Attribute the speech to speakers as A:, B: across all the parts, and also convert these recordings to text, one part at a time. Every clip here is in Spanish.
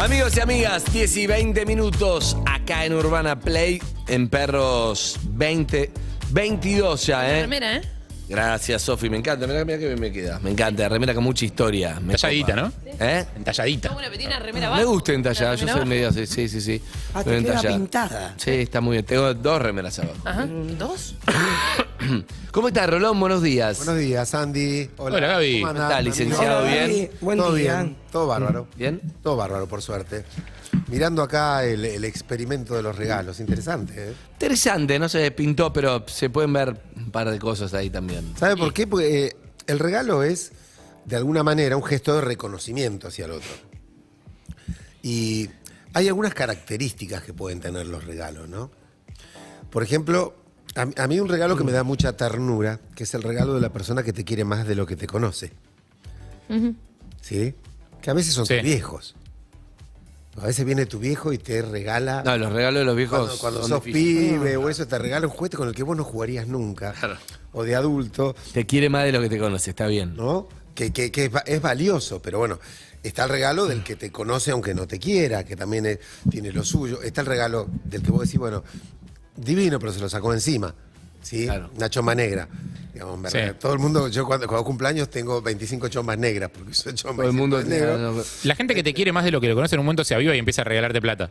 A: Amigos y amigas, 10 y 20 minutos acá en Urbana Play, en Perros 20, 22 ya, ¿eh? Remera, ¿eh? Gracias, Sofi, me encanta, mira, qué que bien me queda. Me encanta, remera con mucha historia. Entalladita, ¿no? ¿Eh? Entalladita. una remera Me gusta entallada, yo soy medio así, sí, sí, sí. Ah, pintada. Sí, está muy bien. Tengo dos remeras abajo.
B: Ajá, ¿dos?
A: ¿Cómo estás, Rolón? Buenos
B: días. Buenos días, Andy. Hola, Gaby. ¿Cómo ¿Estás, licenciado? ¿Bien? Buen todo bien, todo bárbaro. Mm, ¿Bien? Todo bárbaro, por suerte. Mirando acá el, experimento de los regalos, interesante. ¿eh?
A: Interesante, no se pintó, pero se pueden ver un par de cosas ahí también.
B: ¿Sabe por qué? Porque eh, el regalo es, de alguna manera, un gesto de reconocimiento hacia el otro. Y hay algunas características que pueden tener los regalos, ¿no? Por ejemplo, a, mí un regalo que me mm. da mucha ternura, que es el regalo de la persona que te quiere más de lo que te conoce. ¿Sí? Que a veces son viejos. A veces viene tu viejo y te regala. No, los regalos de los viejos. Cuando, sos pibe o eso, te regala un juguete con el que vos no jugarías nunca. Claro. O de adulto. Te quiere más de lo que te conoce, está bien. ¿No? Que, es, valioso, pero bueno. Está el regalo del que te conoce aunque no te quiera, que también tiene lo suyo. Está el regalo del que vos decís, bueno, divino, pero se lo sacó encima. ¿sí? Una chomba negra. Todo el mundo, yo cuando, cuando cumpleaños tengo 25 chombas negras, porque Todo el mundo ah,
C: La gente que te quiere más de lo que lo conoce en un momento se aviva y empieza a regalarte plata.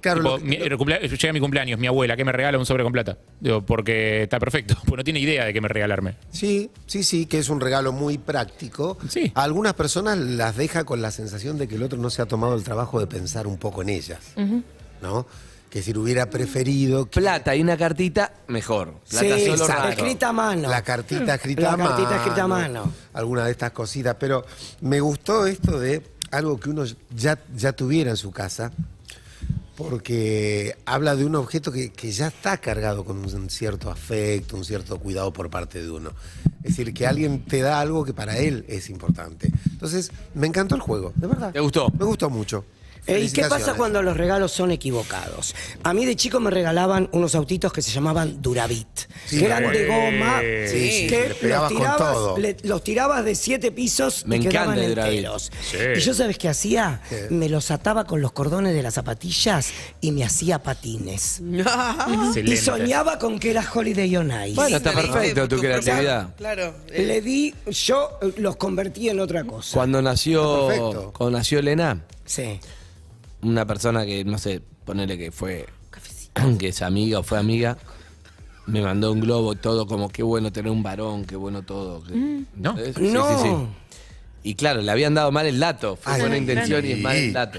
C: Claro, tipo, mi, mi cumpleaños, mi abuela, que me regala un sobre con plata. Digo, porque está perfecto, pues no tiene idea de qué me regalarme.
B: Sí, sí, sí, que es un regalo muy práctico. A algunas personas las deja con la sensación de que el otro no se ha tomado el trabajo de pensar un poco en ellas. ¿No? Que si lo hubiera preferido. Plata y una cartita, mejor. Plata solo escrita a mano. La cartita escrita a mano. La cartita escrita a mano. Alguna de estas cositas. Pero me gustó esto de algo que uno ya, ya tuviera en su casa, porque habla de un objeto que, que, ya está cargado con un cierto afecto, un cierto cuidado por parte de uno. Es decir, que alguien te da algo que para él es importante. Entonces, me encantó el juego, de verdad. ¿Te gustó? Me gustó mucho. ¿Y qué pasa cuando los regalos son equivocados?
D: A mí de chico me regalaban unos autitos que se llamaban Duravit, que eran de goma, que los, tirabas, de siete pisos me y quedaban enteros. Y yo, ¿sabes qué hacía? Me los ataba con los cordones de las zapatillas y me hacía patines. y soñaba con que era Holiday on Ice. Bueno, está perfecto tu creatividad. Claro. Eh. Le di, yo eh, los convertí en otra cosa.
A: Cuando nació, cuando nació Elena. Sí una persona que, no sé, ponele que fue, que es amiga o fue amiga, me mandó un globo y todo, como qué bueno tener un varón, qué bueno todo. Mm.
E: No. Sí, No. sí,
A: Y claro, le habían dado mal el dato, fue buena ah, intención y es mal el dato.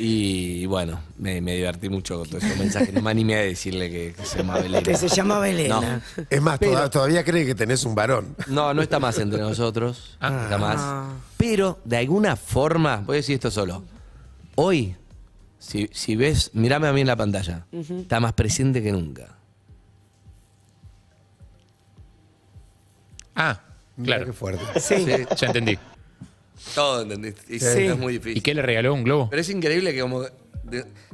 A: Y, bueno, me, divertí mucho con todo ese mensaje. No me animé a decirle que, se llama Belén. Que se llamaba Elena.
B: Es más, todavía cree
A: que tenés un varón. No, no está más entre nosotros.
D: Ah. Está más. Ah.
A: Pero, de alguna forma, voy a decir esto solo. Hoy, si, ves, mirame a mí en la pantalla, está más presente que nunca. Ah, claro. Qué fuerte. Sí. Ya entendí. Todo entendí. Y es muy
C: difícil. ¿Y qué le regaló un globo? Pero
A: es increíble que como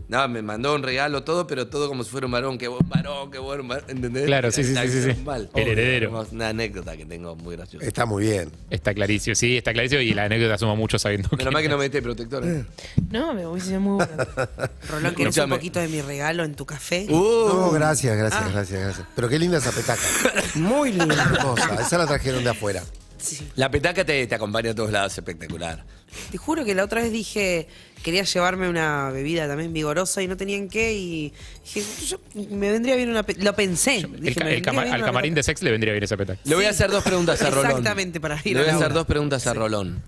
A: no, me mandó un regalo, todo, pero todo como si fuera un varón, que buen varón, que buen varón, ¿entendés? Claro, sí, sí, sí, El heredero.
C: una anécdota que tengo muy graciosa. Está muy bien. Está clarísimo, sí, está clarísimo y la anécdota suma mucho sabiendo que Menos mal que no me
A: protector.
B: ¿eh?
D: No, me hubiese muy bueno. Rolón, ¿quieres un poquito de mi regalo
B: en tu café? Uh, no, gracias, gracias, ah. gracias, gracias. Pero qué linda esa petaca. muy linda. esa la trajeron de afuera.
A: La petaca te, acompaña a todos lados, espectacular.
E: Te juro que la otra vez dije, quería llevarme una bebida también vigorosa y no tenían qué y dije, yo, me vendría bien una lo pensé. al camarín
C: de sex le vendría bien esa petaca.
A: Le voy a hacer dos preguntas a Rolón. Exactamente, para ir Le voy a, hacer dos preguntas a Rolón.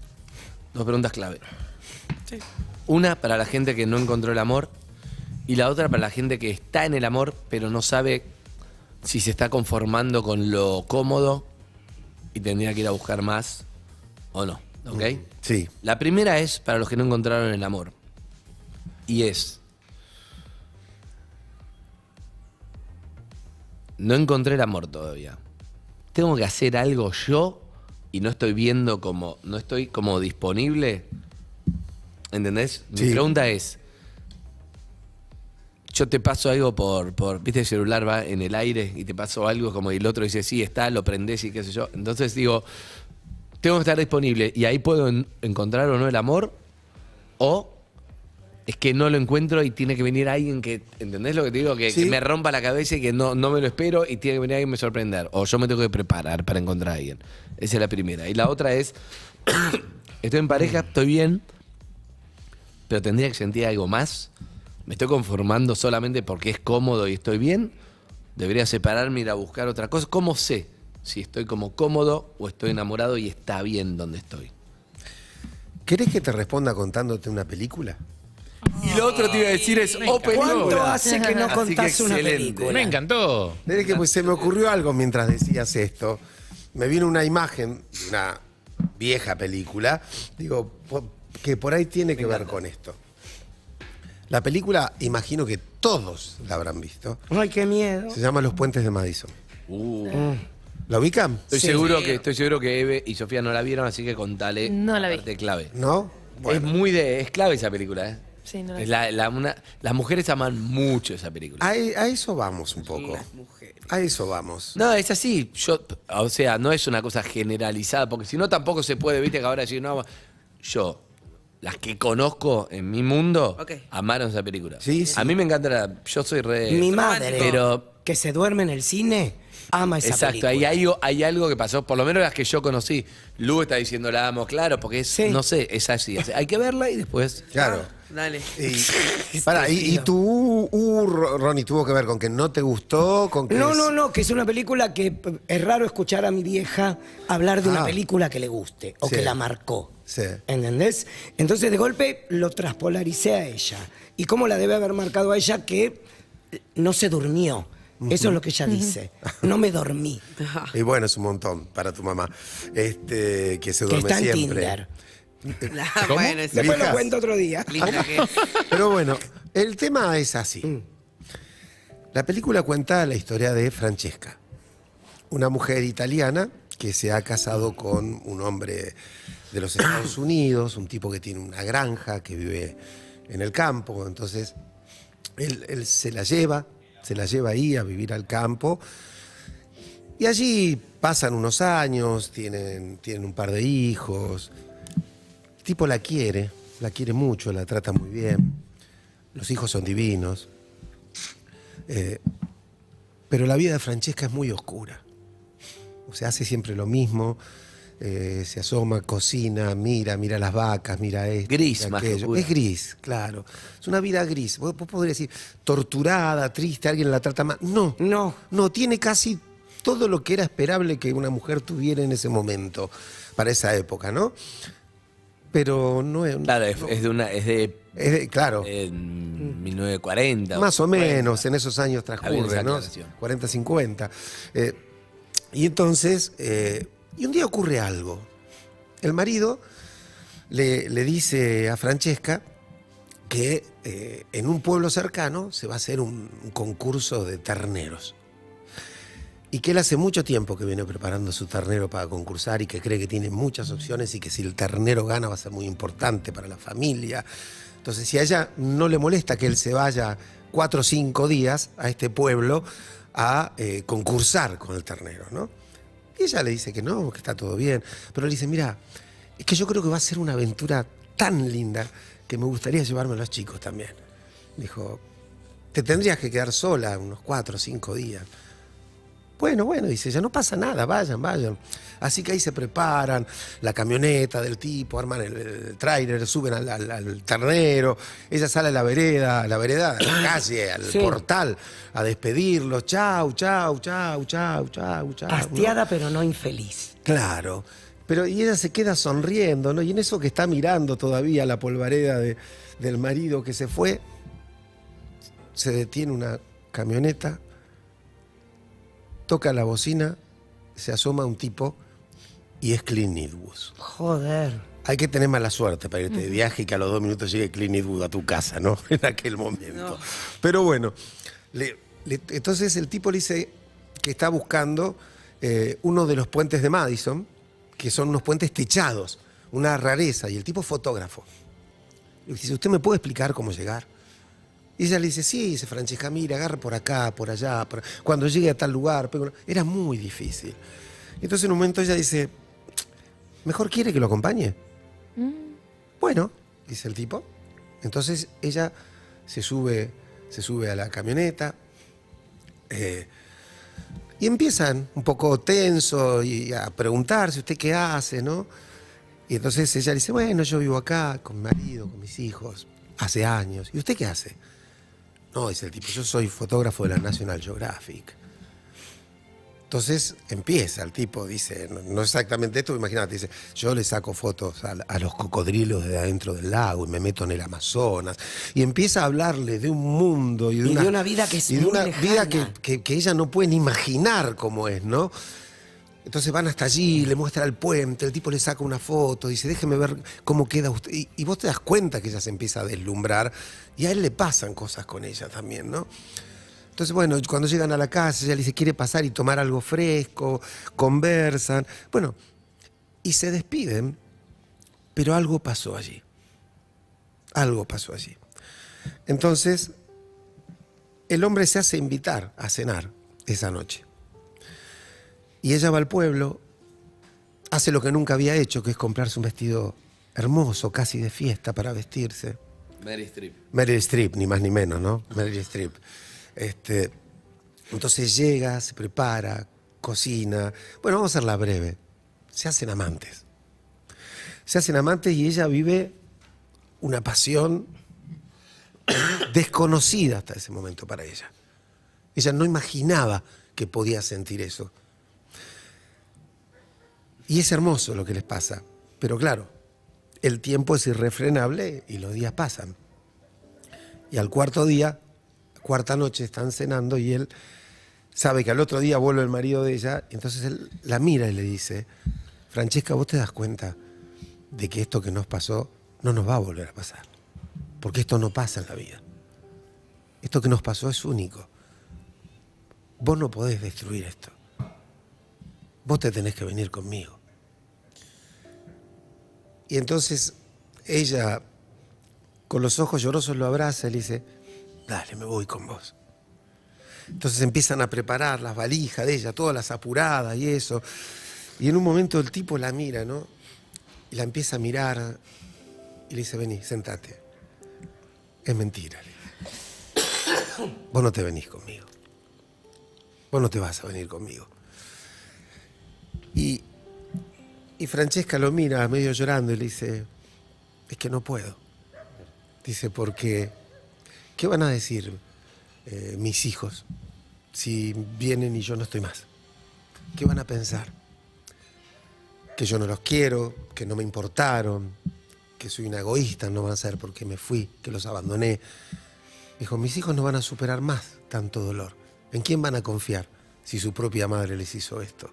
A: Dos preguntas clave. Sí. Una para la gente que no encontró el amor y la otra para la gente que está en el amor pero no sabe si se está conformando con lo cómodo y tendría que ir a buscar más o no. ¿Ok? Sí. La primera es para los que no encontraron el amor. Y es. No encontré el amor todavía. Tengo que hacer algo yo y no estoy viendo como. No estoy como disponible. ¿Entendés? Mi pregunta es: yo te paso algo por, por, viste, el celular va en el aire y te paso algo como y el otro dice, sí, está, lo prendés y qué sé yo. Entonces digo, tengo que estar disponible y ahí puedo encontrar o no el amor o es que no lo encuentro y tiene que venir alguien que, ¿entendés lo que te digo? Que, me rompa la cabeza y que no, no me lo espero y tiene que venir alguien a me sorprender. O yo me tengo que preparar para encontrar a alguien. Esa es la primera. Y la otra es, estoy en pareja, estoy bien, pero tendría que sentir algo más me estoy conformando solamente porque es cómodo y estoy bien, debería separarme y ir a buscar otra cosa. ¿Cómo sé si estoy como cómodo o estoy enamorado y está bien donde estoy? ¿Querés que te
B: responda contándote una película?
C: Y lo otro te iba a decir es, oh, ¿Cuánto hace que no una película? Me encantó.
B: que pues, se me ocurrió algo mientras decías esto. Me vino una imagen una vieja película, digo, que por ahí tiene que ver con esto. La película, imagino que todos la habrán visto. Ay, qué miedo. Se llama Los Puentes de Madison. Uh. Mm. ¿La ubican? Estoy, seguro que,
A: estoy seguro que Eve y Sofía no la vieron, así que contale No la parte clave. ¿No? Es muy de, es clave esa película, ¿eh?
E: Sí, no la
A: las mujeres aman mucho esa película. A, eso vamos un poco. A eso vamos. No, es así. Yo, o sea, no es una cosa generalizada, porque si no tampoco se puede, viste, que ahora decir, no, yo las que conozco en mi mundo amaron esa película. Sí, A mí me encanta la. Yo soy re. Mi madre, Pero. que se duerme en el cine,
D: ama Exacto, película.
A: ahí hay, algo que pasó, por lo menos las que yo conocí. Lu está diciendo la amo, claro, porque no sé, es así.
D: Hay que verla y
B: después. Claro. Ah, dale. Y, para, y, tu Ronnie, tuvo que ver con que no te gustó, No, no,
D: no, que es una película que eh, es raro escuchar a mi vieja hablar de una ah. película que le guste o que la
B: marcó. Sí.
D: ¿Entendés? Entonces de golpe lo traspolaricé a ella. ¿Y cómo la debe haber marcado a ella que no se durmió? Eso es lo que ella dice. No me dormí. Y
B: bueno, es un montón para tu mamá. Este, que se duerme que está en Tinder. Eh,
D: ah, Después lo cuento otro día.
B: Pero bueno, el tema es así. Mm. La película cuenta la historia de Francesca, una mujer italiana que se ha casado con un hombre de los Estados Unidos, un tipo que tiene una granja, que vive en el campo. Entonces, él se la lleva se la lleva ahí a vivir al campo. Y allí pasan unos años, tienen, tienen un par de hijos. El tipo la quiere, la quiere mucho, la trata muy bien. Los hijos son divinos. Eh, pero la vida de Francesca es muy oscura. O sea, hace siempre lo mismo eh, se asoma, cocina, mira, mira las vacas, mira esto. Gris, más Es gris, claro. Es una vida gris. Vos, decir, torturada, triste, alguien la trata mal. No. No. No, tiene casi todo lo que era esperable que una mujer tuviera en ese momento, para esa época, ¿no? Pero no es. Claro, es, de una. claro. En 1940. Más o, menos, en esos años transcurre, ¿no? 40, 50. Eh, y entonces. Eh, y un día ocurre algo. El marido le, dice a Francesca que eh, en un pueblo cercano se va a hacer un, concurso de terneros. Y que él hace mucho tiempo que viene preparando su ternero para concursar y que cree que tiene muchas opciones y que si el ternero gana va a ser muy importante para la familia. Entonces, si a ella no le molesta que él se vaya cuatro o cinco días a este pueblo a eh, concursar con el ternero, ¿no? Y ella le dice que no, que está todo bien. Pero le dice, mira, es que yo creo que va a ser una aventura tan linda que me gustaría llevarme a los chicos también. Dijo, te tendrías que quedar sola unos cuatro o cinco días. Bueno, bueno, dice ella, no pasa nada, vayan, vayan. Así que ahí se preparan, la camioneta del tipo, arman el, trailer, suben al, ternero, ella sale a la vereda, a la vereda, a la calle, al portal, a despedirlo, chau, chau, chau, chau, chau, chau. Hastiada pero no infeliz. Claro, pero y ella se queda sonriendo, ¿no? Y en eso que está mirando todavía la polvareda del marido que se fue, se detiene una camioneta toca la bocina, se asoma un tipo y es Clint Eastwood.
D: Joder.
B: Hay que tener mala suerte para irte de viaje y que a los dos minutos llegue Clint Eastwood a tu casa, ¿no? En aquel momento. Pero bueno, entonces el tipo le dice que está buscando eh, uno de los puentes de Madison, que son unos puentes techados, una rareza, y el tipo fotógrafo. Le dice, ¿usted me puede explicar cómo llegar? Y ella le dice, sí, dice Francesca, mira, agarra por acá, por allá, cuando llegue a tal lugar. Pues, era muy difícil. Entonces en un momento ella dice, mejor quiere que lo acompañe. Mm. Bueno, dice el tipo. Entonces ella se sube, se sube a la camioneta eh, y empiezan un poco tenso y a preguntarse, ¿usted qué hace? ¿no? Y entonces ella dice, bueno, yo vivo acá con mi marido, con mis hijos, hace años. ¿Y usted qué hace? No, dice el tipo, yo soy fotógrafo de la National Geographic. Entonces empieza el tipo, dice, no exactamente esto, imagínate, dice, yo le saco fotos a, los cocodrilos de adentro del lago y me meto en el Amazonas. Y empieza a hablarle de un mundo y de, una, vida que y de una vida que, ella no puede imaginar cómo es, ¿no? Entonces van hasta allí, le muestra el puente, el tipo le saca una foto, dice, déjeme ver cómo queda usted. Y, y, vos te das cuenta que ella se empieza a deslumbrar y a él le pasan cosas con ella también, ¿no? Entonces, bueno, cuando llegan a la casa, ella le dice, quiere pasar y tomar algo fresco, conversan, bueno, y se despiden, pero algo pasó allí. Algo pasó allí. Entonces, el hombre se hace invitar a cenar esa noche. Y ella va al pueblo, hace lo que nunca había hecho, que es comprarse un vestido hermoso, casi de fiesta, para vestirse. Meryl Streep. Meryl Streep, ni más ni menos, ¿no? Meryl Streep. Este, entonces llega, se prepara, cocina. Bueno, vamos a hacerla breve. Se hacen amantes. Se hacen amantes y ella vive una pasión desconocida hasta ese momento para ella. Ella no imaginaba que podía sentir eso. Y es hermoso lo que les pasa. Pero claro, el tiempo es irrefrenable y los días pasan. Y al cuarto día, cuarta noche, están cenando y él sabe que al otro día vuelve el marido de ella. entonces él la mira y le dice, Francesca, vos te das cuenta de que esto que nos pasó no nos va a volver a pasar. Porque esto no pasa en la vida. Esto que nos pasó es único. Vos no podés destruir esto. Vos te tenés que venir conmigo. Y entonces ella, con los ojos llorosos, lo abraza y le dice, dale, me voy con vos. Entonces empiezan a preparar las valijas de ella, todas las apuradas y eso. Y en un momento el tipo la mira, ¿no? Y la empieza a mirar y le dice, vení, sentate. Es mentira. Vos no te venís conmigo. Vos no te vas a venir conmigo. Y y Francesca lo mira medio llorando y le dice, es que no puedo. Dice, porque, ¿qué van a decir eh, mis hijos si vienen y yo no estoy más? ¿Qué van a pensar? Que yo no los quiero, que no me importaron, que soy un egoísta, no van a ser porque me fui, que los abandoné. Dijo, mis hijos no van a superar más tanto dolor. ¿En quién van a confiar si su propia madre les hizo esto?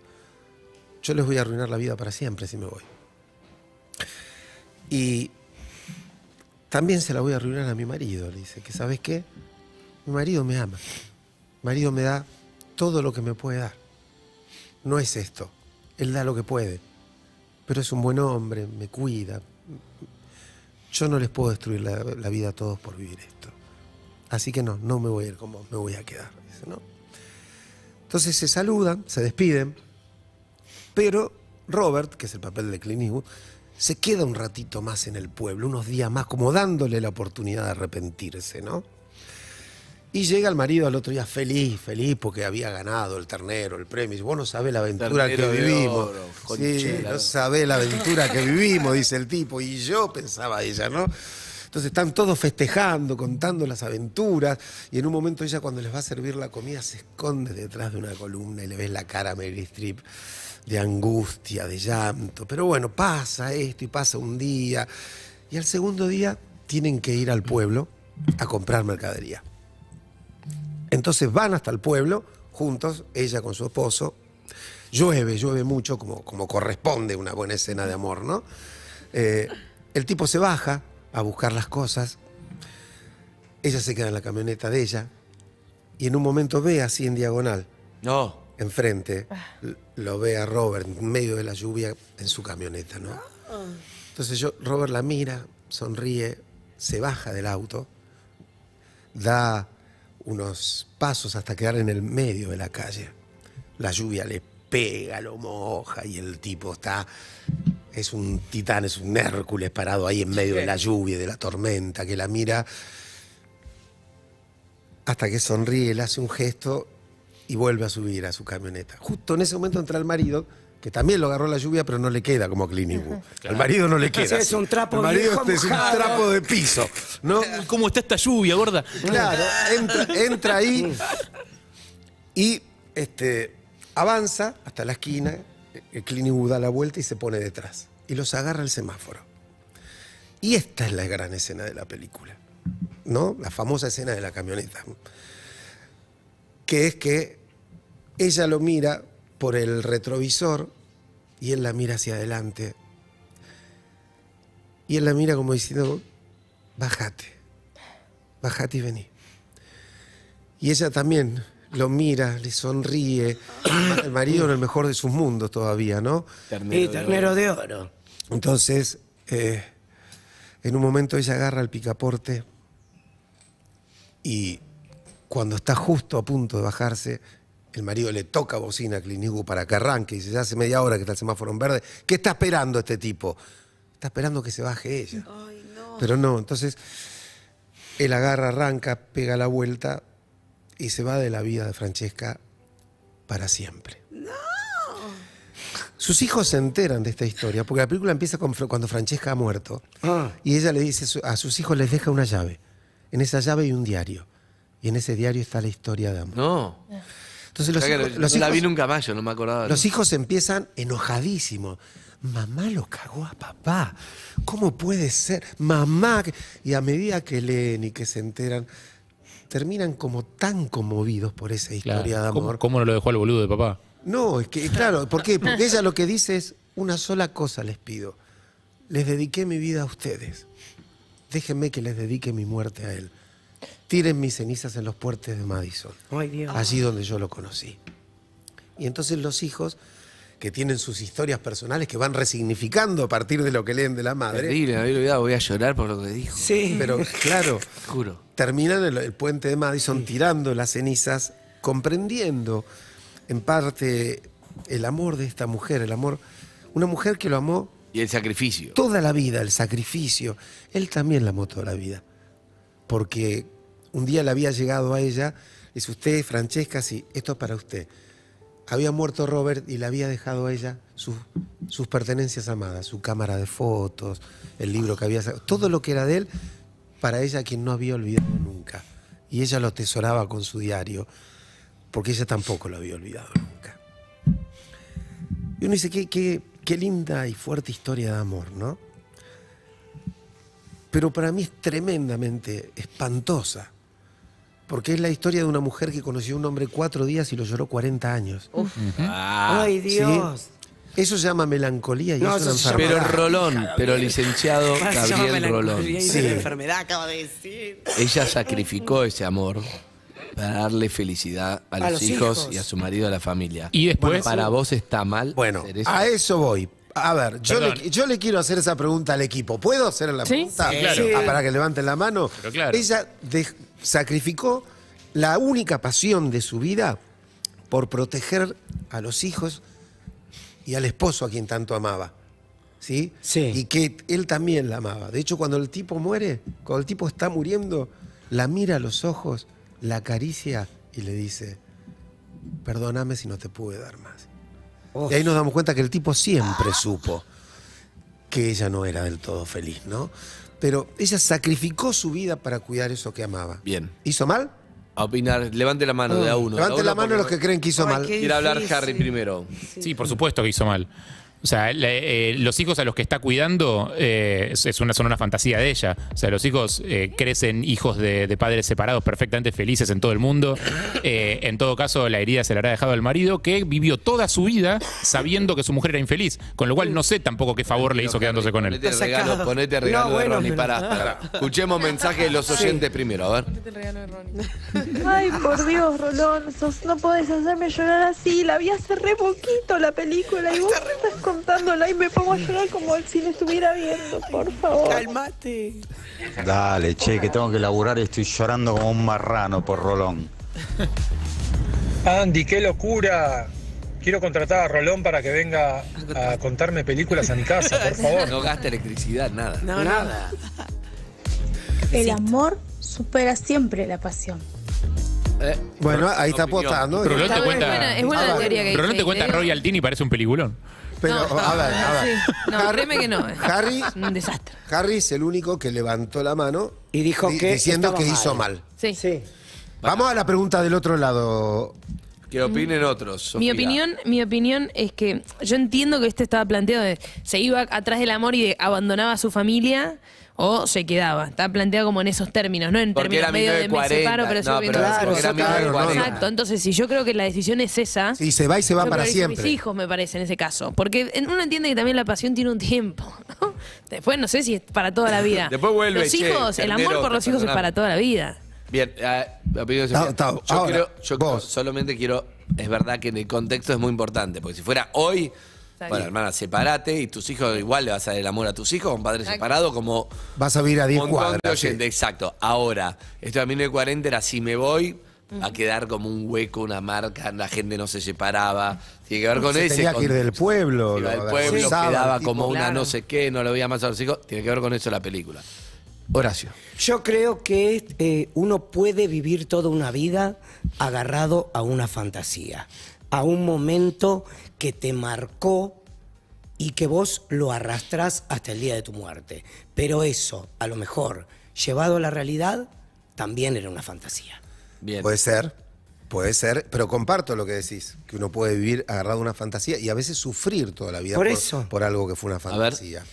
B: yo les voy a arruinar la vida para siempre si me voy. Y también se la voy a arruinar a mi marido, le dice, que sabes qué, mi marido me ama, mi marido me da todo lo que me puede dar. No es esto, él da lo que puede, pero es un buen hombre, me cuida. Yo no les puedo destruir la, vida a todos por vivir esto. Así que no, no me voy a ir como me voy a quedar. Entonces se saludan, se despiden. Pero Robert, que es el papel de Clint se queda un ratito más en el pueblo, unos días más, como dándole la oportunidad de arrepentirse, ¿no? Y llega el marido al otro día feliz, feliz porque había ganado el ternero, el premio. Y vos no sabés la aventura que vivimos. Oro, sí, no sabés la aventura que vivimos, dice el tipo. Y yo pensaba ella, ¿no? Entonces están todos festejando, contando las aventuras. Y en un momento ella cuando les va a servir la comida se esconde detrás de una columna y le ves la cara a Mary Streep de angustia, de llanto. Pero bueno, pasa esto y pasa un día. Y al segundo día tienen que ir al pueblo a comprar mercadería. Entonces van hasta el pueblo, juntos, ella con su esposo. Llueve, llueve mucho, como, como corresponde una buena escena de amor, ¿no? Eh, el tipo se baja a buscar las cosas. Ella se queda en la camioneta de ella. Y en un momento ve así en diagonal. No enfrente, ah. lo ve a Robert en medio de la lluvia en su camioneta, Entonces yo, Robert la mira, sonríe, se baja del auto, da unos pasos hasta quedar en el medio de la calle. La lluvia le pega, lo moja y el tipo está, es un titán, es un Hércules parado ahí en medio de la lluvia, de la tormenta, que la mira hasta que sonríe, le hace un gesto y vuelve a subir a su camioneta. Justo en ese momento entra el marido, que también lo agarró la lluvia, pero no le queda como clínico. Claro. Al marido no le queda. es un trapo El marido este es un trapo de piso. ¿no? ¿Cómo está esta lluvia, gorda? Claro, entra, ahí y este, avanza hasta la esquina, el eh, clínico da la vuelta y se pone detrás. Y los agarra el semáforo. Y esta es la gran escena de la película, ¿no? La famosa escena de la camioneta que es que ella lo mira por el retrovisor y él la mira hacia adelante. Y él la mira como diciendo, bájate, bájate y vení. Y ella también lo mira, le sonríe. el marido en el mejor de sus mundos todavía, ¿no? y ternero de oro. Entonces, eh, en un momento ella agarra el picaporte y cuando está justo a punto de bajarse, el marido le toca bocina a Clínico para que arranque y dice, ya hace media hora que está el semáforo en verde, ¿qué está esperando este tipo? Está esperando que se baje ella. Pero no, entonces él agarra, arranca, pega la vuelta y se va de la vida de Francesca para siempre. Sus hijos se enteran de esta historia, porque la película empieza cuando Francesca ha muerto ah. y ella le dice a sus hijos les deja una llave. En esa llave hay un diario. Y en ese diario está la historia de amor.
A: No. Entonces los, hijos, la vi nunca más, yo no me acordaba. Los hijos
B: empiezan enojadísimos. Mamá lo cagó a papá. ¿Cómo puede ser? Mamá. Y a medida que leen y que se enteran, terminan como tan
C: conmovidos por esa historia de amor. ¿Cómo, no lo dejó el boludo de papá?
B: No, es que, claro, ¿por qué? Porque ella lo que dice es: una sola cosa les pido. Les dediqué mi vida a ustedes. Déjenme que les dedique mi muerte a él tiren mis cenizas en los puertes de Madison, Ay, Dios. allí donde yo lo conocí. Y entonces los hijos que tienen sus historias personales que van resignificando a partir de lo que leen de la madre. Terrible, me
A: había voy a llorar por lo
B: que dijo. Sí. Pero claro, juro. Terminan el, puente de Madison tirando las cenizas, comprendiendo en parte el amor de esta mujer, el amor, una mujer que lo amó. Y el sacrificio. Toda la vida, el sacrificio. Él también la amó toda la vida. Porque un día le había llegado a ella, dice usted, Francesca, sí, esto es para usted. Había muerto Robert y le había dejado a ella sus, sus pertenencias amadas, su cámara de fotos, el libro que había sacado, todo lo que era de él, para ella quien no había olvidado nunca. Y ella lo tesoraba con su diario, porque ella tampoco lo había olvidado nunca. Y uno dice, qué linda y fuerte historia de amor, ¿no? pero para mí es tremendamente espantosa porque es la historia de una mujer que conoció a un hombre cuatro días y lo lloró 40 años.
D: Ah.
B: ¡Ay, Dios! Eso se llama melancolía y no, es una enfermedad. Pero
A: Rolón, pero licenciado Gabriel Rolón. enfermedad, acaba de decir. Ella sacrificó ese amor para darle felicidad a, los, hijos, y a su marido, a la familia. Y después. para vos está mal. Bueno, a
B: eso voy. A ver, yo le, quiero hacer esa pregunta al equipo. ¿Puedo hacer la pregunta? Ah, para que levanten la mano. Ella sacrificó la única pasión de su vida por proteger a los hijos y al esposo a quien tanto amaba. ¿Sí? Sí. Y que él también la amaba. De hecho, cuando el tipo muere, cuando el tipo está muriendo, la mira a los ojos, la acaricia y le dice, perdóname si no te pude dar más. Y ahí nos damos cuenta que el tipo siempre supo que ella no era del todo feliz, ¿no? Pero ella sacrificó su vida para cuidar eso que amaba. Bien. ¿Hizo mal? A opinar, levante
A: la
C: mano de ah. a uno. Levante la, mano
B: los que creen que hizo mal. Quiere hablar Harry
C: primero. sí, por supuesto que hizo mal. O sea, eh, los hijos a los que está cuidando eh, es, una, son una fantasía de ella. O sea, los hijos eh, crecen hijos de, padres separados perfectamente felices en todo el mundo. en todo caso, la herida se la ha dejado al marido que vivió toda su vida sabiendo que su mujer era infeliz. Con lo cual no sé tampoco qué favor le hizo quedándose con él. Ponete el regalo, ponete Ronnie. Escuchemos mensajes de los oyentes primero, a ver.
D: Ay, por Dios,
E: Rolón, sos, no podés hacerme llorar así. La vi hace re poquito la película y vos
D: estás y me pongo a llorar como si le estuviera viendo, por favor. Calmate.
B: Dale, che, que tengo que laburar y estoy llorando como un marrano por Rolón. Andy, qué locura. Quiero contratar a Rolón para que venga
A: a contarme películas a mi casa, por favor. No gasta electricidad, nada. nada.
E: El amor supera siempre la pasión.
B: Eh,
C: bueno, ahí está apostando. Pero no te cuenta. Es buena, ah, la teoría que Pero no te cuenta ¿eh? Roy Altini, parece un peliculón.
B: Pero, a ver, a ver. No, Harry, que no. Eh. Harry, es un desastre. Harry es el único que levantó la mano y dijo que diciendo que hizo mal. Sí. Vamos a la pregunta del otro lado.
A: Que opinen otros.
E: Mi opinión, mi opinión es que yo entiendo que este estaba planteado de se iba atrás del amor y abandonaba a su familia o se quedaba. Está planteado como en esos términos, no en términos medio de mes me pero eso claro, claro, Exacto, entonces si yo creo que la decisión es esa... Y se va y se va para siempre. mis hijos, me parece, en ese caso. Porque uno entiende que también la pasión tiene un tiempo. Después no sé si es para toda la vida.
C: Después vuelve,
A: Los hijos, el amor por los hijos es para
E: toda la vida.
A: Bien, uh, opinión yo, yo solamente quiero, es verdad que en el contexto es muy importante, porque si fuera hoy bueno, hermana, separate y tus hijos igual le vas a dar el amor a tus hijos, un padre separado, como.
B: Vas a vivir a 10 cuadras.
A: Exacto. Ahora, esto a 1940 era si me voy, va a quedar como un hueco, una marca, la gente no se separaba. Tiene que ver con eso. Tenía que ir del
B: pueblo, iba del pueblo, quedaba como una no
A: sé qué, no lo veía más a los hijos. Tiene que ver con eso la película.
D: Horacio. Yo creo que eh, uno puede vivir toda una vida agarrado a una fantasía, a un momento que te marcó y que vos lo arrastrás hasta el día de tu muerte. Pero eso, a lo
B: mejor, llevado a la realidad, también era una fantasía. Bien. Puede ser, puede ser, pero comparto lo que decís, que uno puede vivir agarrado a una fantasía y a veces sufrir toda la vida por, por algo que fue una fantasía.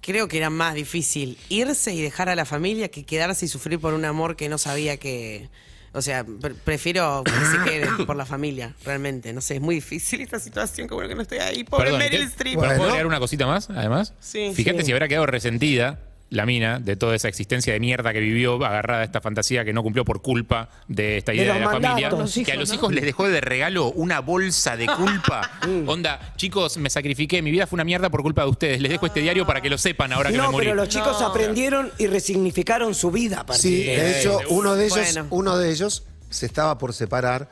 D: Creo que era más difícil irse y dejar a la familia que quedarse y sufrir por un amor que no sabía que, o sea, prefiero que se quede por la familia, realmente. No sé, es muy difícil esta
C: situación, que bueno que no estoy ahí. Pobre Meryl Streep. ¿Puedo agregar una cosita más, además? Sí. Fíjate si habrá quedado resentida la mina, de toda esa existencia de mierda que vivió, agarrada a esta fantasía que no cumplió por culpa de esta idea de, la familia, que a los hijos les dejó de regalo una bolsa de culpa. Onda, chicos, me sacrifiqué, mi vida fue una mierda por culpa de ustedes. Les dejo este diario para que lo sepan ahora que no, me morí. pero los chicos
D: aprendieron y resignificaron su vida a Sí, de, hecho, uno de ellos,
B: uno de ellos se estaba por separar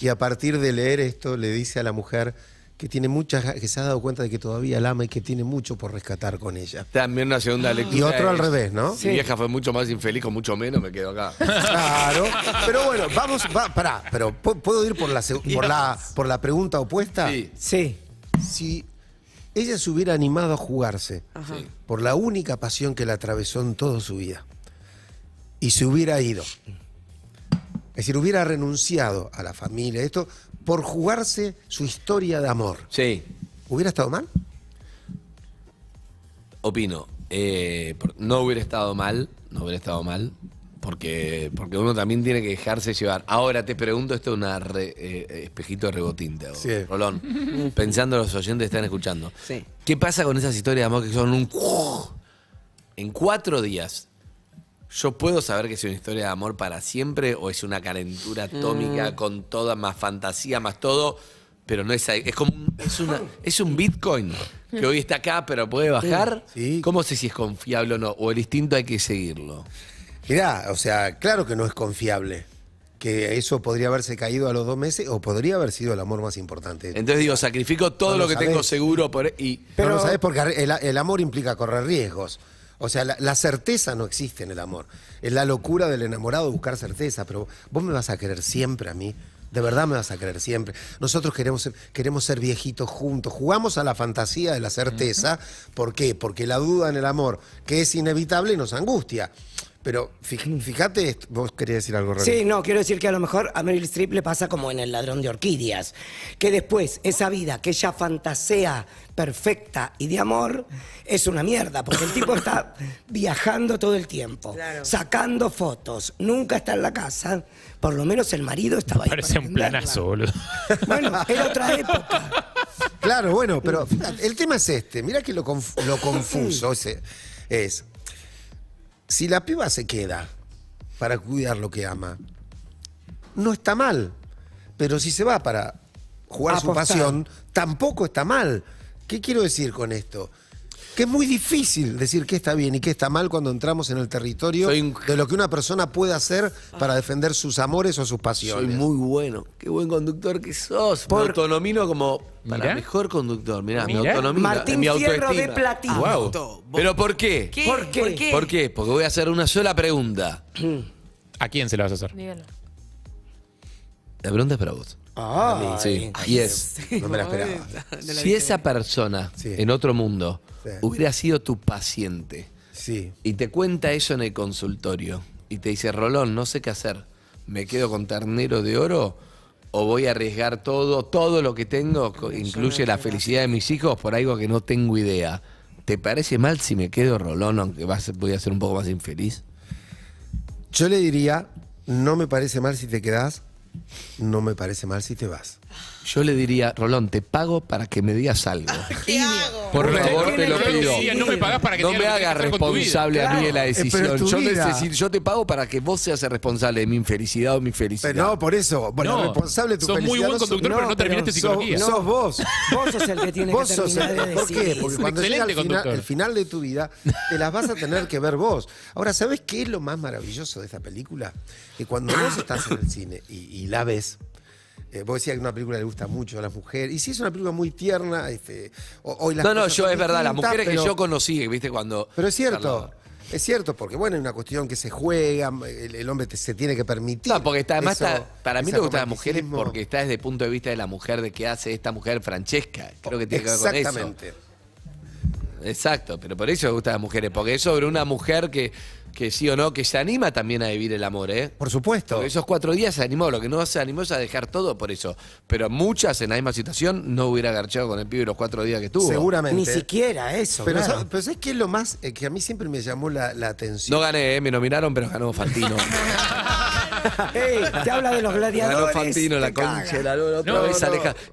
B: y a partir de leer esto le dice a la mujer que tiene muchas, que se ha dado cuenta de que todavía la ama y que tiene mucho por rescatar con ella.
A: También una segunda lectura. Y otro al revés, ¿no? Mi vieja fue mucho más infeliz, con mucho menos me quedo acá.
B: Claro. Pero bueno, vamos, pará, pero ¿puedo ir por la, por la, pregunta opuesta? Sí. Sí. Si ella se hubiera animado a jugarse por la única pasión que la atravesó en toda su vida y se hubiera ido es decir, hubiera renunciado a la familia, esto, por jugarse su historia de amor. Sí. ¿Hubiera estado mal?
A: Opino, eh, no hubiera estado mal, no hubiera estado mal, porque, porque uno también tiene que dejarse llevar. Ahora te pregunto, esto es un eh, espejito de rebotín, Sí. Rolón, pensando los oyentes que están escuchando. ¿Qué pasa con esas historias de amor que son un... en cuatro días? ¿Yo puedo saber que es una historia de amor para siempre o es una calentura mm. atómica con toda más fantasía, más todo? Pero no es ahí. Es como un, es, una, es un Bitcoin que hoy está acá, pero puede bajar. ¿Cómo sé si es confiable o no? ¿O el instinto
B: hay que seguirlo? Mirá, o sea, claro que no es confiable. Que eso podría haberse caído a los dos meses o podría haber sido el amor más importante.
A: Entonces digo, sacrifico todo lo, que tengo seguro por, y. Pero no lo sabes
B: porque el amor implica correr riesgos. O sea, la, certeza no existe en el amor. Es la locura del enamorado buscar certeza, pero vos me vas a querer siempre a mí. De verdad me vas a querer siempre. Nosotros queremos ser, queremos ser viejitos juntos. Jugamos a la fantasía de la certeza. ¿Por qué? Porque la duda en el amor, que es inevitable, nos angustia. Pero fíjate, vos querías decir algo rápido.
D: Sí, no, quiero decir que a lo mejor a Meryl Streep le pasa como en El ladrón de orquídeas, que después esa vida que ella fantasea perfecta y de amor es una mierda, porque el tipo está viajando todo el tiempo, sacando fotos, nunca está en la casa, por lo menos el marido
C: estaba ahí. Parece un planazo, boludo.
B: Bueno, era otra época. Claro, bueno, pero el tema es este, mira que lo, lo confuso es si la piba se queda para cuidar lo que ama, no está mal. Pero si se va para jugar su pasión, tampoco está mal. ¿Qué quiero decir con esto? que es muy difícil decir qué está bien y qué está mal cuando entramos en el territorio de lo que una persona puede hacer para defender sus amores o sus pasiones. Soy muy bueno, qué buen conductor que
A: sos. Por... Me autonomino como para mejor conductor, mirá, Martín mi Fierro de platino. ¿Pero por qué? ¿Qué? ¿Por ¿Por qué? Porque voy a hacer una sola pregunta. ¿A quién se la vas a hacer? La pregunta es para vos. Ah, sí. y es, no me la esperaba. Si esa persona en otro mundo hubiera sido tu paciente. Sí. Y te cuenta eso en el consultorio. Y te dice, Rolón, no sé qué hacer. ¿Me quedo con ternero de oro? ¿O voy a arriesgar todo, todo lo que tengo, incluye la felicidad de mis hijos, por algo que no tengo idea? ¿Te parece mal si me quedo Rolón, aunque podría voy a ser un poco
B: más infeliz? Yo le diría, no me parece mal si te quedas, no me parece mal si te vas yo le diría, Rolón, te pago para que me digas algo.
C: Por favor, te lo pido. No me, hagas responsable a mí de la eh, decisión. Yo,
A: yo, te pago para que vos seas el responsable de mi infelicidad o mi felicidad. Pero no, por eso. Bueno, no. responsable de tu sos felicidad. Sos muy buen conductor, no, pero no terminaste psicología. Sos,
B: vos. vos sos el que tiene que terminar el, de ¿Por qué? Porque cuando llega el final, el final de tu vida, te las vas a tener que ver vos. Ahora, ¿sabes qué es lo más maravilloso de esta película? Que cuando vos estás en el cine y la ves, eh, vos decías que una película le gusta mucho a las mujeres. Y si es una película muy tierna, hoy este, las No, no, yo es verdad, las mujeres que yo conocí, viste, cuando. Pero es cierto. Es cierto, porque bueno, es una cuestión que se juega, el, hombre se tiene que permitir. No, porque está, además para mí me gustan las
A: mujeres porque está desde el punto de vista de la mujer, de qué hace esta mujer Francesca. Creo que tiene que ver con eso. Exactamente. Exacto, pero por eso me gustan las mujeres, porque es sobre una mujer que que sí o no, que se anima también a vivir el amor, ¿eh?
B: Por supuesto.
A: esos cuatro días se animó, lo que no se animó es a dejar todo por eso. Pero muchas en la misma situación no hubiera garchado con el pibe los cuatro días que tuvo Seguramente. Ni
B: siquiera eso. Pero, claro. que pero es lo más eh, que a mí siempre me llamó la, la atención?
A: No gané, ¿eh? me nominaron, pero ganó Fantino.
B: hey, te habla de los gladiadores.
C: Ganó Fantino, la
A: concha, la otra No, vez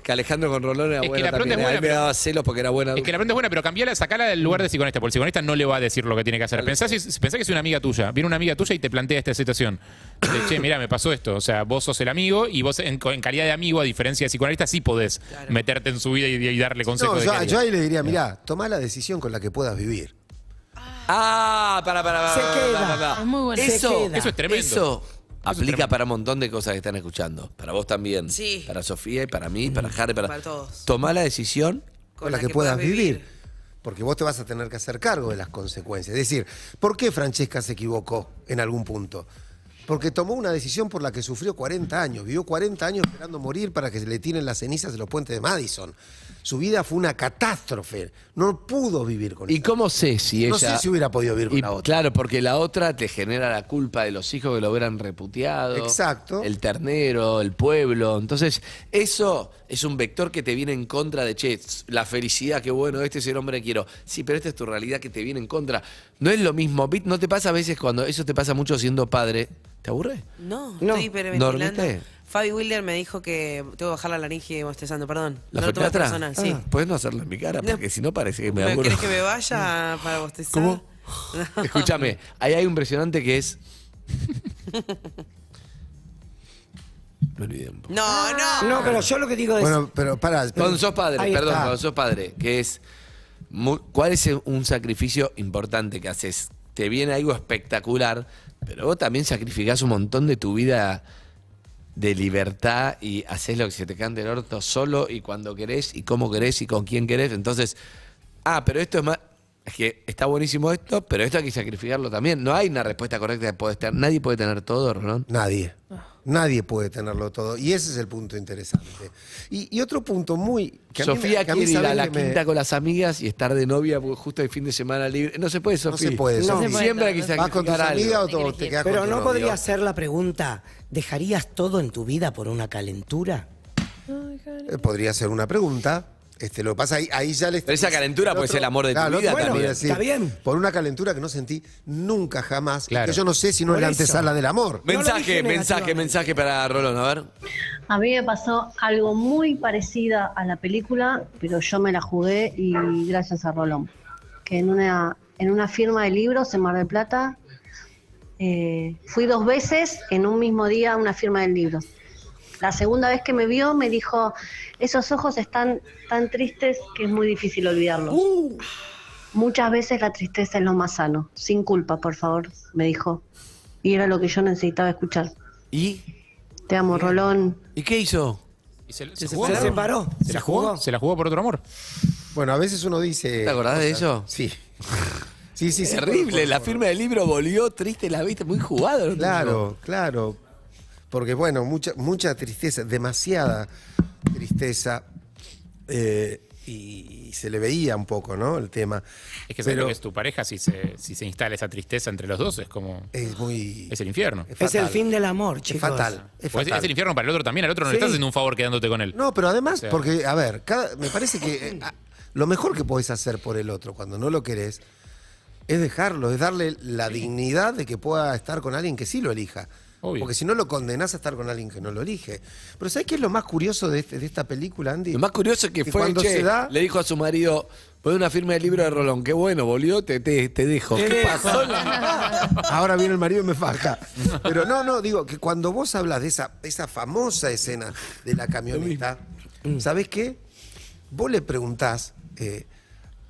A: que Alejandro con Rolón Es que la también. es buena, me daba
C: celos porque era buena. Es que la pregunta es buena, pero cambiala, sacala del lugar de psiconista, porque el psiconista no le va a decir lo que tiene que hacer. Pensá, si- que es una amiga tuya, viene una amiga tuya y te plantea esta situación. De, che, mira, me pasó esto. O sea, vos sos el amigo y vos en, calidad de amigo, a diferencia de psicoanalista, sí podés meterte en su vida y, darle consejos. yo, ahí
B: le diría, mirá, toma la decisión con la que puedas vivir.
C: Ah, para, para, para.
A: Se queda. Es Eso, eso es tremendo. Aplica para un montón de cosas que están escuchando. Para vos también. Sí. Para Sofía y para mí, para mm, Jare, para, para todos. Tomá la decisión
B: con, la, que, puedas vivir. Porque vos te vas a tener que hacer cargo de las consecuencias. Es decir, ¿por qué Francesca se equivocó en algún punto? Porque tomó una decisión por la que sufrió 40 años. Vivió 40 años esperando morir para que se le tiren las cenizas de los puentes de Madison su vida fue una catástrofe. No pudo vivir con ¿Y cómo sé si ella.? No sé si hubiera podido vivir con la otra.
A: Claro, porque la otra te genera la culpa de los hijos que lo hubieran reputeado. Exacto. El ternero, el pueblo. Entonces, eso es un vector que te viene en contra de che, la felicidad, qué bueno, este es el hombre que quiero. Sí, pero esta es tu realidad que te viene en contra. No es lo mismo. ¿No te pasa a veces cuando eso te pasa mucho siendo padre? ¿Te aburre?
D: No, no. estoy Fabi Wilder me dijo que tengo que bajar la laringe bostezando, perdón. ¿La no lo persona, sí. Ah,
A: Puedes no hacerlo en mi cara, porque si no parece que me da ¿Quieres que me
E: vaya para bostezar? ¿Cómo?
A: Escúchame, hay un impresionante que es. me olvidé un
D: poco. No, no. No, pero yo lo que digo es. Bueno, pero para. Con sos padre, perdón, con
A: sos padre, que es. ¿Cuál es un sacrificio importante que haces? Te viene algo espectacular, pero vos también sacrificás un montón de tu vida de libertad y haces lo que se te cante el orto solo y cuando querés y cómo querés y con quién querés. Entonces, ah, pero esto es más. Es que está buenísimo esto, pero esto hay que sacrificarlo también.
B: No hay una respuesta correcta de poder estar. Nadie puede tener todo, no Nadie. Ah. Nadie puede tenerlo todo. Y ese es el punto interesante. Y, otro punto muy. Sofía quiere a la quinta
A: con las amigas y estar de novia justo el fin de semana libre. No se puede, Sofía. No se puede, Sofía. ¿Vas
D: con tus o te Pero no podría ser la pregunta: ¿dejarías todo en tu vida por
B: una calentura? Eh, podría ser una pregunta. Este, lo pasa ahí, ahí ya Pero esa calentura puede ser el amor de tu vida también. bien. Por una calentura que no sentí nunca jamás. yo no sé si no era es la antesala del amor. Mensaje, mensaje,
A: mensaje para Rolón, a ver.
D: A mí me pasó algo muy parecido a la película, pero yo me la jugué
A: y gracias a Rolón. Que en una, en una firma de libros en Mar del Plata eh, fui dos veces en un mismo día a una firma de libros la segunda vez que me vio me dijo, esos ojos están tan tristes que es muy
D: difícil olvidarlos. Uh. Muchas veces la tristeza es lo más sano. Sin culpa, por favor, me dijo. Y era lo que yo necesitaba escuchar. ¿Y? Te amo, Rolón.
B: ¿Y qué hizo?
C: se, separó? ¿Se, la jugó? ¿Se la jugó por otro amor?
B: Bueno, a veces uno dice... ¿Te acordás de eso? Sí. Sí, sí, es Terrible, la firma del libro volvió triste, la viste muy jugado. Claro, claro porque bueno, mucha, mucha tristeza, demasiada tristeza. Eh, y, se le veía un poco, ¿no? El tema. Es que, sabes que es
C: tu pareja, si se, si se instala esa tristeza entre los dos, es como. Es muy. Es el infierno. Es, el fin
B: del amor, chicos. Es fatal. Es, el
C: infierno para el otro también. Al otro no le estás haciendo un favor quedándote con él. No, pero además, porque,
B: a ver, me parece que eh, lo mejor que podés hacer por el otro cuando no lo querés es dejarlo, es darle la dignidad de que pueda estar con alguien que sí lo elija. Porque si no lo condenás a estar con alguien que no lo elige. Pero ¿sabés qué es lo más curioso de, este, esta película, Andy? Lo más curioso es que, fue cuando se da...
A: le dijo a su marido, pon una firma de libro de Rolón, qué bueno, boludo, te, dejo. ¿Qué pasó?
B: Ahora viene el marido y me faja. Pero no, no, digo que cuando vos hablas de esa, esa famosa escena de la camioneta, mm. ¿sabés qué? Vos le preguntás, eh,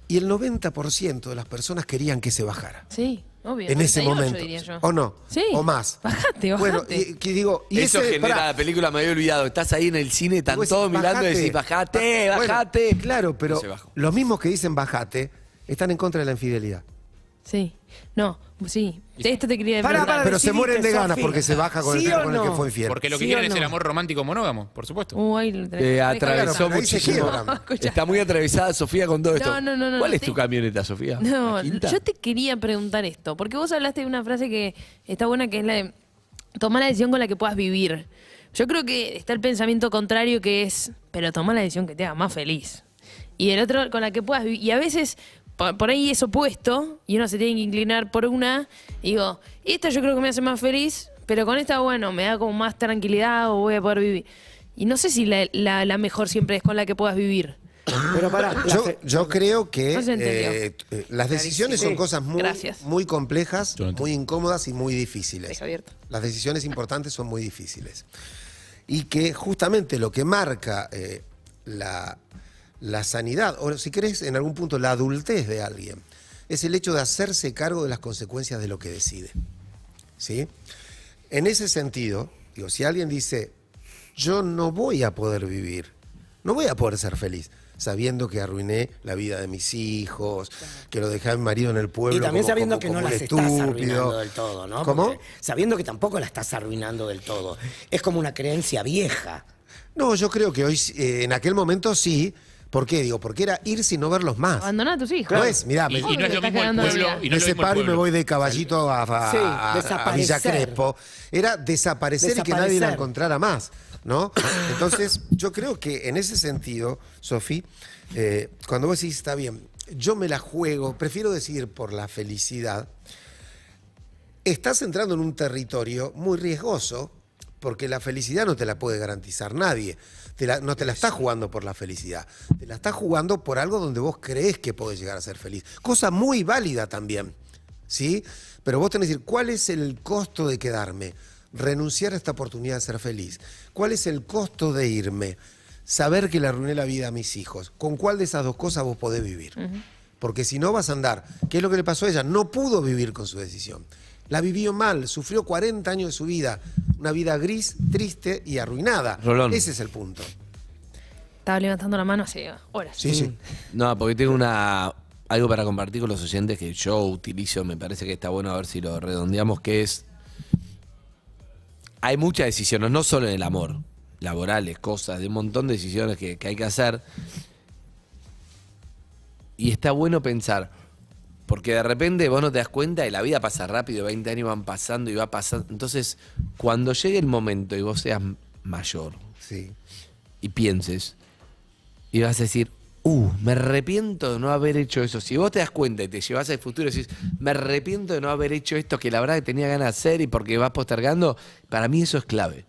B: y el 90% de las personas querían que se bajara.
E: Sí. Obvio, en ese
B: momento. ¿O no? O más.
A: Bajate, bajate. Bueno, digo,
B: y Eso genera la
A: película, me había olvidado. Estás ahí en el cine, están todo mirando y decís, bajate, ah, bajate. claro, pero
B: los mismos que dicen bajate están en contra de la infidelidad. Sí.
E: No, sí, esto te quería
C: Pero se mueren de ganas porque se baja con el con el que fue infierno. Porque lo que quieren es el amor romántico monógamo, por supuesto.
E: Uy, eh, atravesó muchísimo.
C: Está muy atravesada Sofía
A: con todo esto. No, no, no, ¿Cuál es tu camioneta, Sofía? No, yo
E: te quería preguntar esto, porque vos hablaste de una frase que está buena, que es la de tomar la decisión con la que puedas vivir. Yo creo que está el pensamiento contrario que es, pero toma la decisión que te haga más feliz. Y el otro, con la que puedas vivir. Y a veces por, ahí es opuesto y uno se tiene que inclinar por una. digo, esta yo creo que me hace más feliz, pero con esta, bueno, me da como más tranquilidad o voy a poder vivir. Y no sé si la, mejor siempre es con la que puedas vivir.
B: Pero para, yo, creo que eh, eh, las decisiones son cosas muy, complejas, muy incómodas y muy difíciles. Las decisiones importantes son muy difíciles. Y que justamente lo que marca eh, la, la sanidad, o si crees, en algún punto, la adultez de alguien. Es el hecho de hacerse cargo de las consecuencias de lo que decide. ¿Sí? En ese sentido, digo, si alguien dice, yo no voy a poder vivir, no voy a poder ser feliz, sabiendo que arruiné la vida de mis hijos, que lo dejé a mi marido en el pueblo. Y también sabiendo que no la estás arruinando del todo, ¿no? ¿Cómo? sabiendo que tampoco la estás arruinando del todo. Es como una creencia vieja. No, yo creo que hoy, eh, en aquel momento sí, ¿Por qué? Digo, porque era ir sin no verlos más. Abandonar
E: a tus hijos. No es, mirá, me, separo y me voy
B: de caballito a, a, Era desaparecer, y que nadie la encontrara más, ¿no? Entonces, yo creo que en ese sentido, Sofi, eh, cuando vos decís, está bien, yo me la juego, prefiero decir por la felicidad, estás entrando en un territorio muy riesgoso porque la felicidad no te la puede garantizar nadie no te la estás jugando por la felicidad, te la estás jugando por algo donde vos crees que podés llegar a ser feliz. Cosa muy válida también, ¿sí? Pero vos tenés que decir, ¿cuál es el costo de quedarme? Renunciar a esta oportunidad de ser feliz. ¿Cuál es el costo de irme? Saber que le arruiné la vida a mis hijos. ¿Con cuál de esas dos cosas vos podés vivir? Porque si no vas a andar, ¿qué es lo que le pasó a ella? No pudo vivir con su decisión. La vivió mal, sufrió 40 años de su vida, una vida gris, triste y arruinada. Ese es
A: el punto.
E: Estaba levantando la mano hace horas.
A: Sí, sí. Mm. No, porque tengo una, algo para compartir con los oyentes que yo utilizo, me parece que está bueno a ver si lo redondeamos, que es... Hay muchas decisiones, no solo en el amor, laborales, cosas, de un montón de decisiones que, que hay que hacer. Y está bueno pensar, porque de repente vos no te das cuenta y la vida pasa rápido, 20 años van pasando y va pasando. Entonces, cuando llegue el momento y vos seas mayor sí. y pienses, y vas a decir, uh, me arrepiento de no haber hecho eso. Si vos te das cuenta y te llevas al futuro y decís, me arrepiento de no haber hecho esto que la verdad que tenía ganas de hacer y porque vas postergando, para mí eso es clave.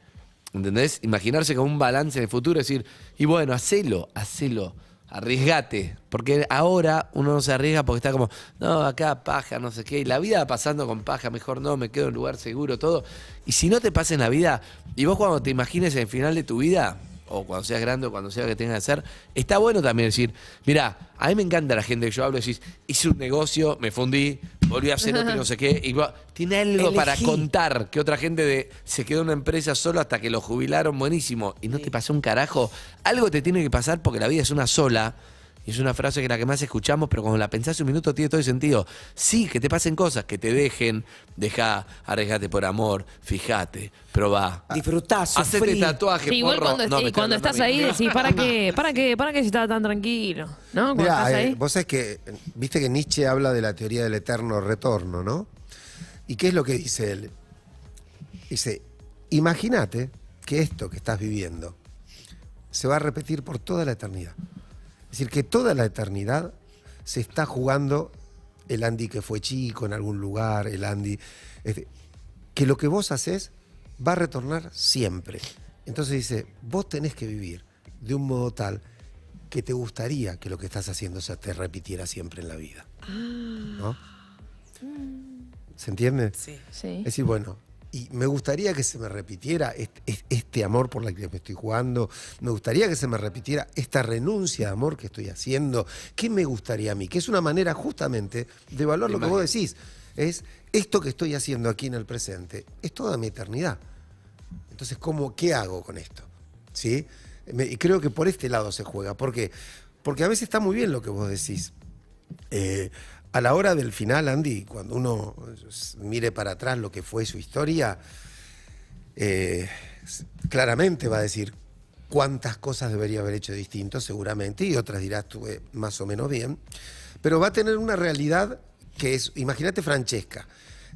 A: ¿Entendés? Imaginarse como un balance en el futuro, decir, y bueno, hacelo, hacelo arriesgate. Porque ahora uno no se arriesga porque está como, no, acá paja, no sé qué. Y la vida va pasando con paja, mejor no, me quedo en un lugar seguro, todo. Y si no te pasa en la vida, y vos cuando te imagines el final de tu vida, o cuando seas grande o cuando sea lo que tengas que hacer, está bueno también decir, mira, a mí me encanta la gente que yo hablo, decís, hice un negocio, me fundí, volví a hacer otro no sé qué, y tiene algo para contar que otra gente se quedó en una empresa solo hasta que lo jubilaron buenísimo y no te pasó un carajo. Algo te tiene que pasar porque la vida es una sola y es una frase que la que más escuchamos, pero cuando la pensás un minuto tiene todo el sentido. Sí, que te pasen cosas, que te dejen, dejá, arriesgate por amor, fíjate, probá. Disfrutá, sufrí. Hacete tatuaje, igual
E: cuando, estás ahí decís, ¿para qué? ¿Para qué? ¿Para qué si tan tranquilo? Eh,
B: vos sabés que, eh, viste que Nietzsche habla de la teoría del eterno retorno, ¿no? ¿Y qué es lo que dice él? Dice, imagínate que esto que estás viviendo se va a repetir por toda la eternidad. Es decir, que toda la eternidad se está jugando el Andy que fue chico en algún lugar, el Andy. Este, que lo que vos haces va a retornar siempre. Entonces dice, vos tenés que vivir de un modo tal que te gustaría que lo que estás haciendo se te repitiera siempre en la vida. ¿No? Ah. ¿Se entiende? Sí. sí. Es decir, bueno, y me gustaría que se me repitiera este, amor por la que me estoy jugando, me gustaría que se me repitiera esta renuncia de amor que estoy haciendo. ¿Qué me gustaría a mí? Que es una manera justamente de valorar lo que vos decís. Es esto que estoy haciendo aquí en el presente, es toda mi eternidad. Entonces, ¿cómo, ¿qué hago con esto? ¿Sí? y creo que por este lado se juega. ¿Por Porque a veces está muy bien lo que vos decís. Eh, a la hora del final, Andy, cuando uno mire para atrás lo que fue su historia, eh, claramente va a decir cuántas cosas debería haber hecho distinto, seguramente, y otras dirás, estuve más o menos bien, pero va a tener una realidad que es, imagínate Francesca,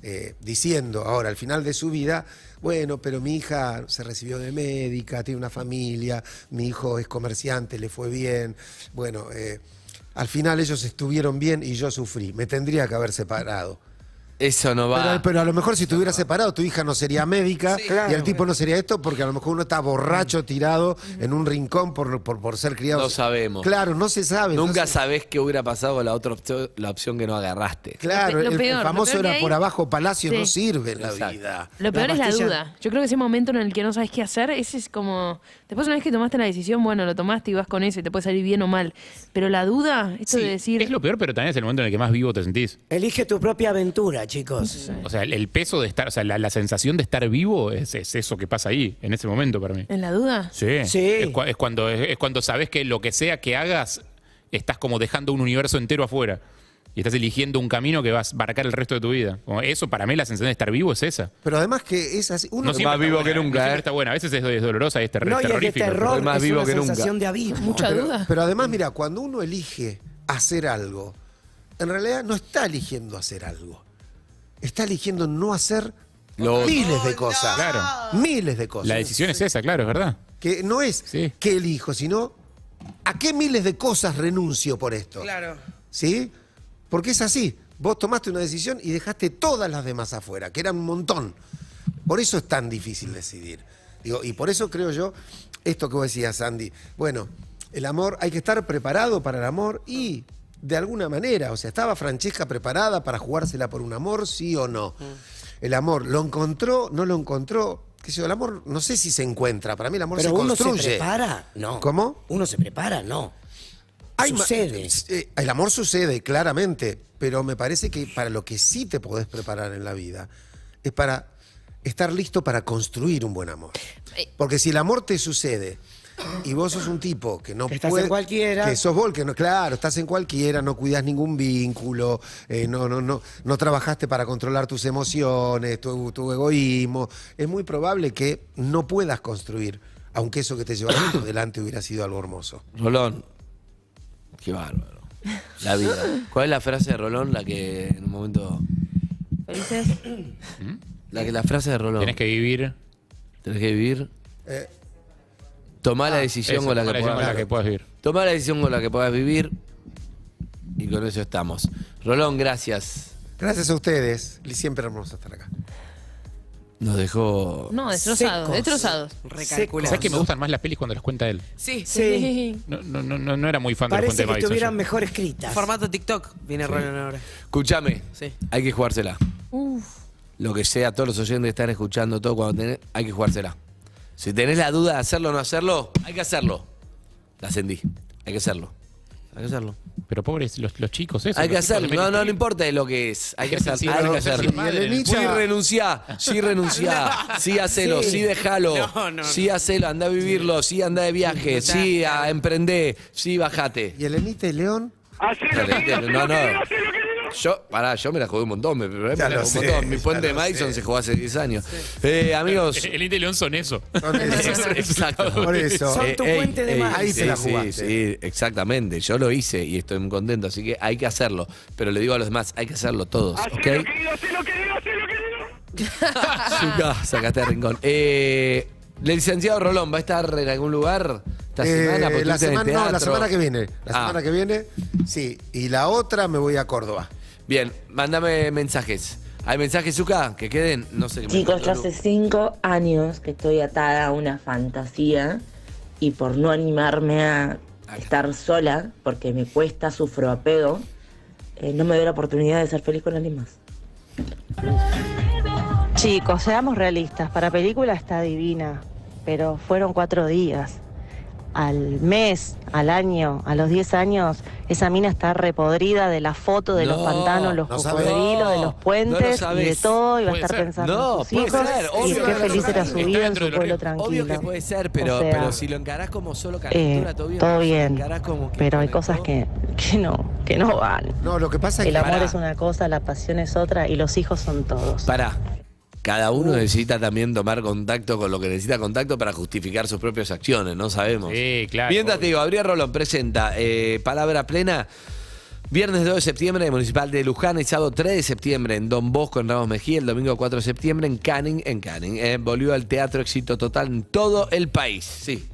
B: eh, diciendo ahora al final de su vida, bueno, pero mi hija se recibió de médica, tiene una familia, mi hijo es comerciante, le fue bien, bueno... Eh, al final ellos estuvieron bien y yo sufrí. Me tendría que haber separado. Eso no va. Pero, a lo mejor si estuviera separado, tu hija no sería médica y el tipo no sería esto, porque a lo mejor uno está borracho, tirado en un rincón por, por, ser criado. No sabemos. Claro, no se sabe. Nunca
A: sabes sabés qué hubiera pasado la otra opción, la opción que no agarraste. Claro, el, famoso era por
B: abajo Palacio, no sirve en la vida. Lo peor es la duda.
E: Yo creo que ese momento en el que no sabes qué hacer, ese es como. Después, una vez que tomaste la decisión, bueno, lo tomaste y vas con eso y te puede salir bien o mal. Pero la duda, esto de
C: decir. Es lo peor, pero también es el momento en el que más vivo te sentís.
D: Elige tu propia aventura, chicos.
C: O sea, el, peso de estar, o sea, la, sensación de estar vivo es, eso que pasa ahí, en ese momento para mí.
D: ¿En la duda?
C: Sí. Es, cuando, es, cuando sabes que lo que sea que hagas, estás como dejando un universo entero afuera. Y estás eligiendo un camino que vas a marcar el resto de tu vida. eso, para mí, la sensación de estar vivo es esa.
B: Pero además que es así. Uno no más vivo que nunca. ¿eh?
C: A veces es, dolorosa y es, es terrorífico. más es una sensación
B: de abismo. Mucha duda. Pero además, mira, cuando uno elige hacer algo, en realidad no está eligiendo hacer algo está eligiendo no hacer miles de oh, cosas. Claro. Miles de cosas. La decisión
C: es esa, claro, es verdad.
B: Que no es qué que elijo, sino a qué miles de cosas renuncio por esto. Claro. ¿Sí? Porque es así. Vos tomaste una decisión y dejaste todas las demás afuera, que eran un montón. Por eso es tan difícil decidir. y por eso creo yo, esto que vos decías, Andy, bueno, el amor, hay que estar preparado para el amor y de alguna manera. O sea, ¿estaba Francesca preparada para jugársela por un amor, sí o no? Mm. El amor, ¿lo encontró? ¿No lo encontró? ¿Qué sé El amor, no sé si se encuentra. Para mí el amor Pero se uno se prepara? No. ¿Cómo? Uno se prepara, no.
D: Hay sucede. Eh,
B: eh, el amor sucede, claramente, pero me parece que para lo que sí te podés preparar en la vida es para estar listo para construir un buen amor. Eh. Porque si el amor te sucede y vos sos un tipo que no estás en cualquiera. Que sos vos, que no, claro, estás en cualquiera, no cuidas ningún vínculo, eh, no, no, no, no trabajaste para controlar tus emociones, tu, egoísmo. Es muy probable que no puedas construir, aunque eso que te llevaron adelante hubiera sido algo hermoso.
A: Rolón, qué bárbaro. La vida. ¿Cuál es la frase de Rolón la que en un momento.
E: ¿Mm?
A: La, que, la frase de Rolón. Tienes que vivir. Tienes que vivir. Eh, Tomá la ah, decisión con la, que puedas, vivir. Tomá la decisión con la que puedas vivir. Y con eso estamos. Rolón, gracias.
B: Gracias a ustedes. Siempre hermoso estar acá.
C: Nos dejó. No,
D: destrozados. Destrozados.
A: Recalculados. ¿Sabes que me gustan más
C: las pelis cuando las cuenta él?
D: Sí. Sí.
C: No, no, no, no era muy fan Parece de la que estuvieran
D: mejor escritas. Formato TikTok viene Rolón ahora. Escúchame. Sí.
C: Hay que jugársela.
D: Uf.
A: Lo que sea, todos los oyentes están escuchando todo cuando tenés, hay que jugársela. Si tenés la duda de hacerlo o no hacerlo, hay que hacerlo. La ascendí. Hay que hacerlo. Hay que hacerlo. Pero pobres los, chicos, eso. Hay que hacerlo. No, no, no importa lo que es. Hay que hacerlo. Sí, hay que hacerlo. Sí, renunciá. Sí, renunciá. Sí, hacelo. Sí, déjalo. Sí, hacelo. Anda a vivirlo. Sí, anda de viaje. Sí, a emprender. Sí, bajate. ¿Y el Enite León? no, no. Yo, pará, yo me la jugué un montón. Me, Mi puente de Madison se jugó hace 10 años. Eh, amigos.
C: El Inter y León son eso. Son Exacto. Por eso. Eh, tu eh, puente de eh, Madison. Ahí se la jugaste.
A: Sí, exactamente. Yo lo hice y estoy muy contento, así que hay que hacerlo. Pero le digo a los demás, hay que hacerlo todos. ¿ok? Lo que lo lo rincón. Eh. ¿El licenciado Rolón va a estar en
B: algún lugar
A: esta semana? La semana, no, la semana que viene.
B: La ah. semana que viene, sí. Y la otra me voy a Córdoba.
A: Bien, mándame mensajes. ¿Hay mensajes, Zuka? Que queden, no sé. Chicos, yo hace
B: cinco años que estoy atada a una fantasía
E: y por no animarme a estar sola, porque me cuesta, sufro apego, eh, no me doy la oportunidad de ser feliz con alguien más.
D: Chicos, seamos realistas, para película está divina, pero fueron cuatro días al mes, al año, a los 10 años, esa mina está repodrida de la foto de los pantanos, los cocodrilos, de los puentes y de todo, y va a estar pensando en sus hijos y qué feliz era su vida en su pueblo tranquilo.
A: Obvio que puede ser, pero, si lo encarás como solo eh, caricatura, todo bien.
E: pero hay cosas que, que, no,
A: que no van. No,
D: lo que pasa es El que... El amor es una cosa, la pasión es otra y los hijos son todos.
A: Pará, cada uno necesita también tomar contacto con lo que necesita contacto para justificar sus propias acciones, no sabemos. Sí, claro. Mientras te digo, Gabriel Rolón presenta eh, Palabra Plena. Viernes 2 de septiembre en Municipal de Luján, el sábado 3 de septiembre en Don Bosco, en Ramos Mejía, el domingo 4 de septiembre en Canning, en Canning. Eh. volvió al teatro éxito total en todo el país. Sí.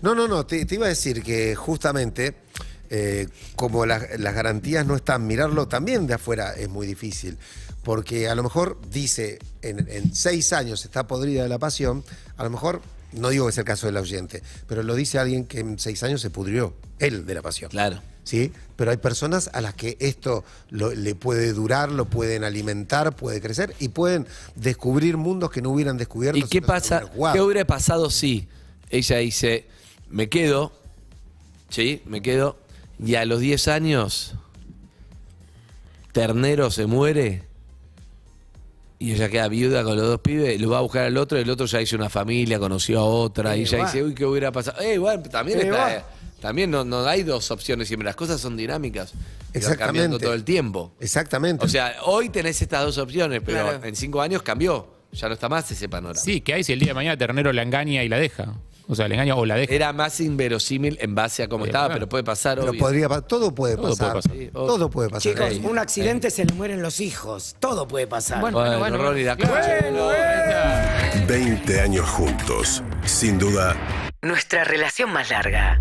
B: No, no, no, te, iba a decir que justamente eh, como las garantías no están, mirarlo también de afuera es muy difícil. Porque a lo mejor dice, en, seis años está podrida de la pasión, a lo mejor no digo que es el caso del oyente, pero lo dice alguien que en seis años se pudrió, él de la pasión. Claro. ¿Sí? Pero hay personas a las que esto le puede durar, lo pueden alimentar, puede crecer y pueden descubrir mundos que no hubieran descubierto. ¿Y qué pasa? ¿Qué
A: hubiera pasado si ella dice, me quedo, sí, me quedo, y a los diez años, Ternero se muere? y ella queda viuda con los dos pibes, lo va a buscar al otro, y el otro ya hizo una familia, conoció a otra, y ya dice, uy, ¿qué hubiera pasado? Eh, bueno, también está, eh, también no, no, hay dos opciones siempre, las cosas son dinámicas. Exactamente. cambiando todo el tiempo.
B: Exactamente.
A: O sea, hoy tenés estas dos opciones, pero en cinco años cambió. Ya no está más ese panorama. Sí, que hay si el día de mañana Ternero la engaña y la deja? O sea, el engaño o la deja. Era más inverosímil en base a cómo estaba, pero puede pasar. Pero podría
B: todo puede pasar. Todo puede pasar. Chicos, un
D: accidente se le mueren los hijos. Todo puede pasar. Bueno, Bueno, bueno, y la
B: 20 años juntos. Sin duda,
D: Nuestra relación más larga.